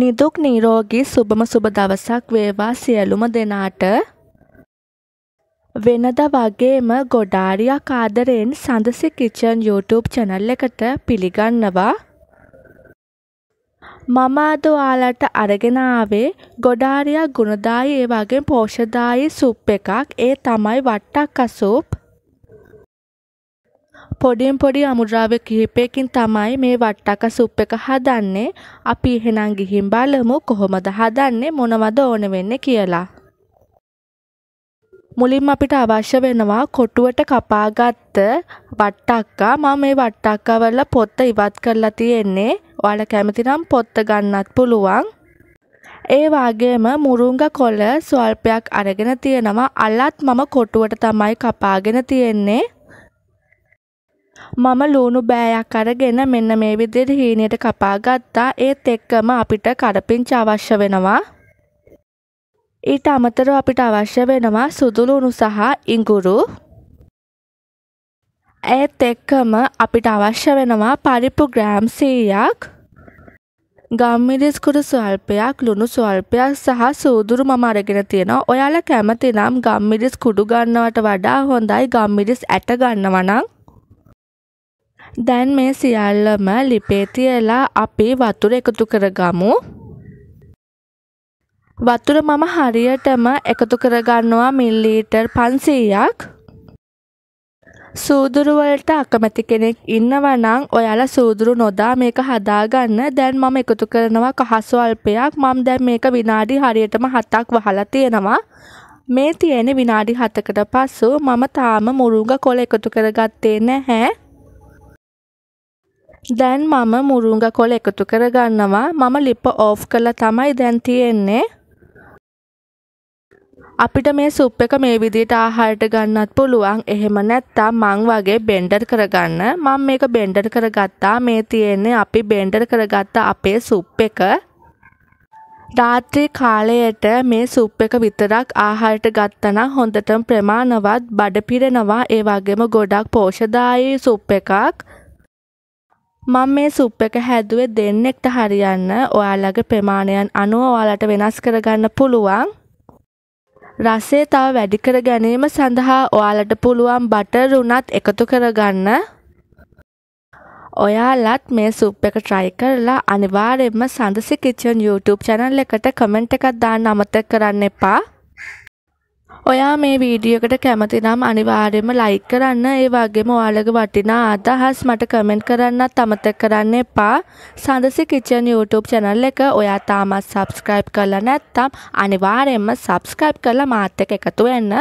නිදුක් නිරෝගී සුබම සුබ දවසක් වේවා සියලුම දෙනාට වෙනද වගේම ගොඩාරියක් ආදරයෙන් සඳසි කිචන් YouTube channel එකට පිළිගන්නවා. මම අද ඔයාලට අරගෙන ආවේ ගොඩාරියක් ගුණදායි ඒ වගේ පෝෂදායි සුප් එකක්. ඒ තමයි වට්ටක් අසුප්. පොඩිම් පොඩි අමුද්‍රාව කිහිපයකින් තමයි මේ වට්ටක සුප් එක හදන්නේ. අපි එහෙනම් ගිහින් බලමු කොහොමද හදන්නේ මොනවද ඕන වෙන්නේ කියලා. මුලින්ම අපිට අවශ්‍ය වෙනවා කොටුවට කපාගත්ත වට්ටක්කා. මම මේ වට්ටක්කා වල පොත්ත ඉවත් කරලා තියෙන්නේ. ඔයාලා කැමති නම් පොත්ත ගන්නත් පුළුවන්. ඒ වාගේම මුරුංග කොළ ස්වල්පයක් අරගෙන තියෙනවා අලත් මම කොටුවට තමයි කපාගෙන තියෙන්නේ මම ලුණු බෑයක් අරගෙන මෙන්න මේ විදිහට හීනියට කපා ගත්තා. ඒත් එක්කම අපිට කරපිංච අවශ්‍ය වෙනවා. ඊට අමතරව අපිට අවශ්‍ය වෙනවා සුදු ලුණු සහ ඉඟුරු. ඒත් එක්කම අපිට අවශ්‍ය වෙනවා පරිප්පු ග්‍රෑම් 100ක්. ගම්මිරිස් කුඩු ස්වල්පයක් ලුණු ස්වල්පයක් සහ සූදුරු මම අරගෙන තියෙනවා. ඔයාලා කැමති නම් ගම්මිරිස් කුඩු ගන්නවට වඩා හොඳයි ගම්මිරිස් ඇට ගන්නවා නම්. දැන් මේ සියල්ලම ලිපේ තියලා අපි වතුර එකතු කරගමු. වතුර මම හරියටම එකතු කරගන්නවා මිල්ලීටර් 500ක්. සූදුරු වලට අකමැති කෙනෙක් ඉන්නවා නම් ඔයාලා සූදුරු නොදා මේක හදාගන්න. දැන් මම එකතු කරනවා කහ ස්වල්පයක්. මම දැන් මේක විනාඩි හරියටම 7ක් වහලා තියෙනවා. මේ තියෙන විනාඩි 7කට පස්සෙ මම තාම මුරුංග කොළ එකතු කරගත්තේ නැහැ. දැන් මම මුරුංග කොළ එකතු කරගන්නවා මම ලිප ඕෆ් කරලා තමයි දැන් තියෙන්නේ අපිට මේ සුප් එක මේ විදිහට ආහාරයට ගන්නත් පුළුවන් එහෙම නැත්නම් මං වගේ බෙන්ඩර් කරගන්න මම මේක බෙන්ඩර් කරගත්තා මේ තියෙන්නේ අපි බෙන්ඩර් කරගත්ත අපේ සුප් එක රාත්‍රී කාලයට මේ සුප් එක විතරක් ආහාරයට ගත්තනම් හොඳටම ප්‍රමාණවත් බඩ පිරෙනවා ඒ වගේම ගොඩක් පෝෂදායී සුප් එකක් මම මේ සුප් එක හැදුවේ දෙන්නෙක්ට හරියන්න ඔයාලගේ ප්‍රමාණයන් අනුව ඔයාලට වෙනස් කරගන්න පුළුවන්. රසය තව වැඩි කර ගැනීම සඳහා ඔයාලට පුළුවන් බටර් උනත් එකතු කරගන්න. ඔයාලත් මේ සුප් එක try කරලා අනිවාර්යයෙන්ම සඳසි කිචන් YouTube channel එකට comment එකක් දාන්න අමතක කරන්න එපා. ඔයා මේ වීඩියකට කැමතිනම් අනිවාර්යෙන්ම ලයික් කරන්න ඒ වගේම ඔයාලගේ වටිනා අදහස් මට කමෙන්ට් කරන්නත් අමතක කරන්න එපා සඳසි කිචන් YouTube channel එක ඔයා තාමත් subscribe කරලා නැත්නම් අනිවාර්යෙන්ම subscribe කරලා මාත් එක්ක එකතු වෙන්න